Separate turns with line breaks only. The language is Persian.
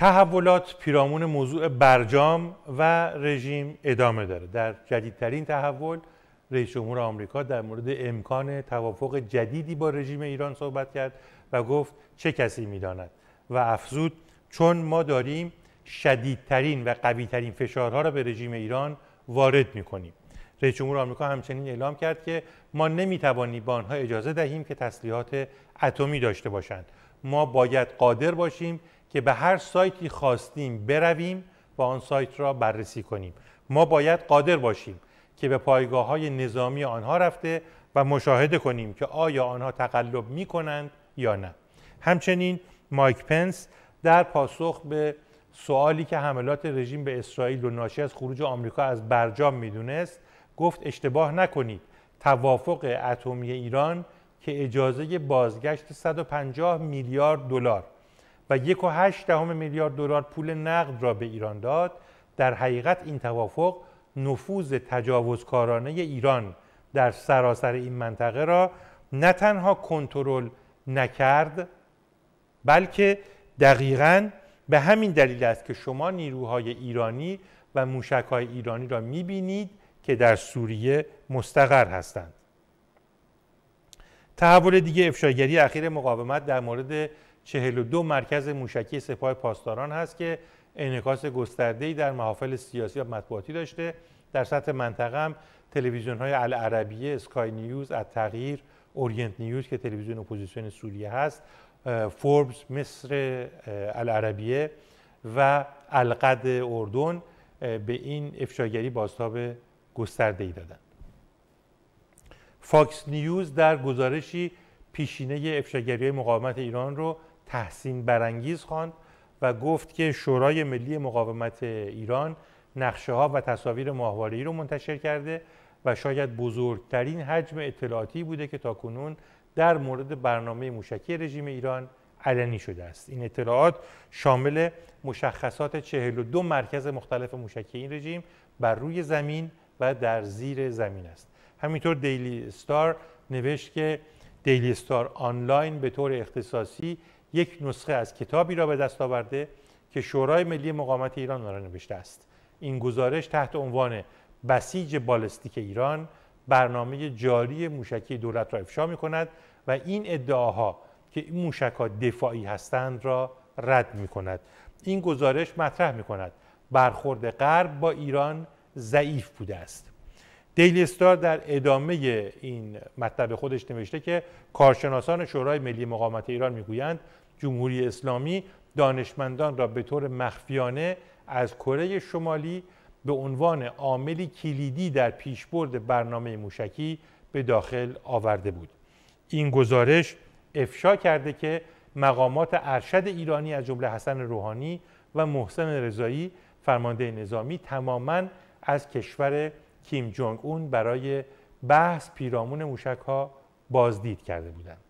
تحولات پیرامون موضوع برجام و رژیم ادامه داره در جدیدترین تحول رئیس جمهور آمریکا در مورد امکان توافق جدیدی با رژیم ایران صحبت کرد و گفت چه کسی میداند و افزود چون ما داریم شدیدترین و قویترین فشارها را به رژیم ایران وارد میکنیم رئیس جمهور آمریکا همچنین اعلام کرد که ما نمیتوانیم به آنها اجازه دهیم که تسلیحات اتمی داشته باشند ما باید قادر باشیم که به هر سایتی خواستیم برویم و آن سایت را بررسی کنیم ما باید قادر باشیم که به پایگاه های نظامی آنها رفته و مشاهده کنیم که آیا آنها تقلب می کنند یا نه همچنین مایک پنس در پاسخ به سوالی که حملات رژیم به اسرائیل و ناشی از خروج آمریکا از برجام میدونست گفت اشتباه نکنید توافق اتمی ایران که اجازه بازگشت 150 میلیارد دلار و یک و هشت دهم میلیارد دلار پول نقد را به ایران داد در حقیقت این توافق نفوذ تجاوزکارانه ایران در سراسر این منطقه را نه تنها کنترل نکرد بلکه دقیقا به همین دلیل است که شما نیروهای ایرانی و موشکهای ایرانی را میبینید که در سوریه مستقر هستند تحول دیگه افشاگری اخیر مقاومت در مورد 42 مرکز موشکی سپاه پاسداران هست که انعکاس گسترده‌ای در محافل سیاسی و مطبوعاتی داشته در سطح منطقه هم تلویزیون های العربیه، اسکای نیوز، تغییر، اورینت نیوز که تلویزیون اپوزیسیون سوریه هست فوربس مصر العربیه و القد اردن به این افشاگری بازتاب گسترده ای دادن فاکس نیوز در گزارشی پیشینه افشاگری مقاومت ایران رو تحسین برانگیز خواند و گفت که شورای ملی مقاومت ایران نقشه ها و تصاویر ماهواره رو منتشر کرده و شاید بزرگترین حجم اطلاعاتی بوده که تاکنون در مورد برنامه موشکی رژیم ایران علنی شده است این اطلاعات شامل مشخصات 42 مرکز مختلف موشکی این رژیم بر روی زمین و در زیر زمین است همینطور دیلی ستار نوشت که دیلی ستار آنلاین به طور اختصاصی یک نسخه از کتابی را به دست آورده که شورای ملی مقاومت ایران را نوشته است این گزارش تحت عنوان بسیج بالستیک ایران برنامه جاری موشکی دولت را افشا می کند و این ادعاها که این موشک ها دفاعی هستند را رد می کند این گزارش مطرح می کند برخورد غرب با ایران ضعیف بوده است دیلی استار در ادامه این مطلب خودش نوشته که کارشناسان شورای ملی مقاومت ایران میگویند جمهوری اسلامی دانشمندان را به طور مخفیانه از کره شمالی به عنوان عاملی کلیدی در پیشبرد برنامه موشکی به داخل آورده بود این گزارش افشا کرده که مقامات ارشد ایرانی از جمله حسن روحانی و محسن رضایی فرمانده نظامی تماما از کشور کیم جونگ اون برای بحث پیرامون موشک ها بازدید کرده بودند.